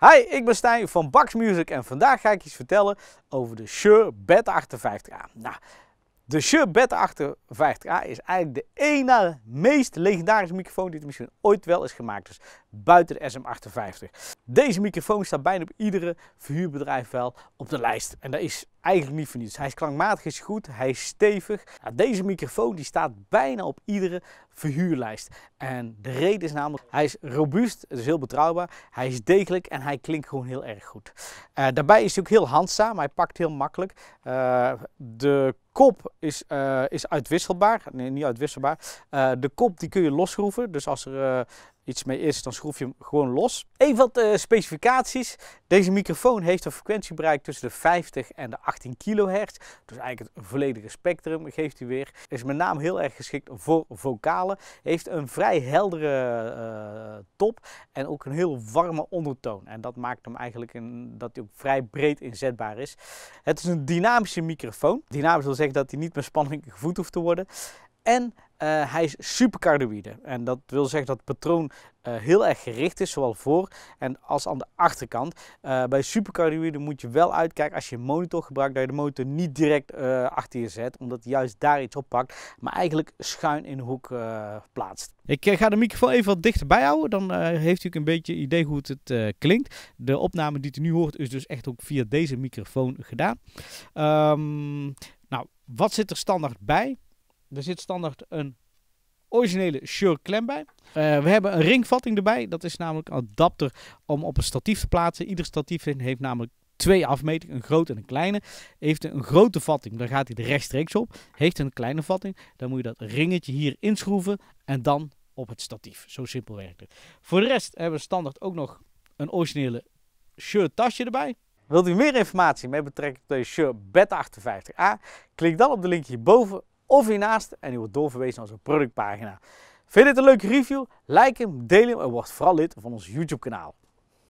Hi, ik ben Stijn van Bax Music en vandaag ga ik iets vertellen over de Shure Beta 58A. Nou, de Shure Beta 58A is eigenlijk de ene meest legendarische microfoon die er misschien ooit wel is gemaakt. Dus buiten de SM58. Deze microfoon staat bijna op iedere verhuurbedrijf wel op de lijst. En dat is eigenlijk niet voor niets. Hij is klankmatig is goed, hij is stevig. deze microfoon die staat bijna op iedere verhuurlijst. En de reden is namelijk, hij is robuust, dus heel betrouwbaar. Hij is degelijk en hij klinkt gewoon heel erg goed. Eh, daarbij is hij ook heel handzaam, hij pakt heel makkelijk. Eh, de kop is, eh, is uitwisselbaar, nee niet uitwisselbaar. de kop die kun je losschroeven, dus als er iets mee is, dan schroef je hem gewoon los. Even wat uh, eh, specificaties. Deze microfoon heeft een frequentiebereik tussen de 50 en de 18 kHz. Dus eigenlijk het volledige spectrum geeft hij weer. Is met name heel erg geschikt voor vocalen. Heeft een vrij heldere eh, top en ook een heel warme ondertoon. En dat maakt hem eigenlijk een, dat hij ook vrij breed inzetbaar is. Het is een dynamische microfoon. Dynamisch wil zeggen dat hij niet met spanning gevoed hoeft te worden. En eh, hij is supercardioïde. En dat wil zeggen dat het patroon eh, heel erg gericht is, zowel voor en als aan de achterkant. Uh, bij supercardioïde moet je wel uitkijken als je een monitor gebruikt, dat je de motor niet direct achter je zet, omdat juist daar iets oppakt, maar eigenlijk schuin in de hoek plaatst. Ik ga de microfoon even wat dichterbij houden, dan heeft u een beetje idee hoe het, het klinkt. De opname die u nu hoort is dus echt ook via deze microfoon gedaan. Ehm, nou, wat zit er standaard bij? Er zit standaard een originele shirt klem bij. Eh, we hebben een ringvatting erbij. Dat is namelijk een adapter om op een statief te plaatsen. Ieder statief heeft namelijk twee afmetingen, een grote en een kleine. Heeft een grote vatting, dan gaat hij er rechtstreeks op. Heeft een kleine vatting, dan moet je dat ringetje hier inschroeven en dan op het statief. Zo simpel werkt het. Voor de rest hebben we standaard ook nog een originele shirt tasje erbij. Wilt u meer informatie met betrekking tot deze Sure Bet 58A? Klik dan op de link hierboven of hiernaast en u wordt doorverwezen naar onze productpagina. Vind je dit een leuke review? Like hem, deel hem en word vooral lid van ons YouTube kanaal.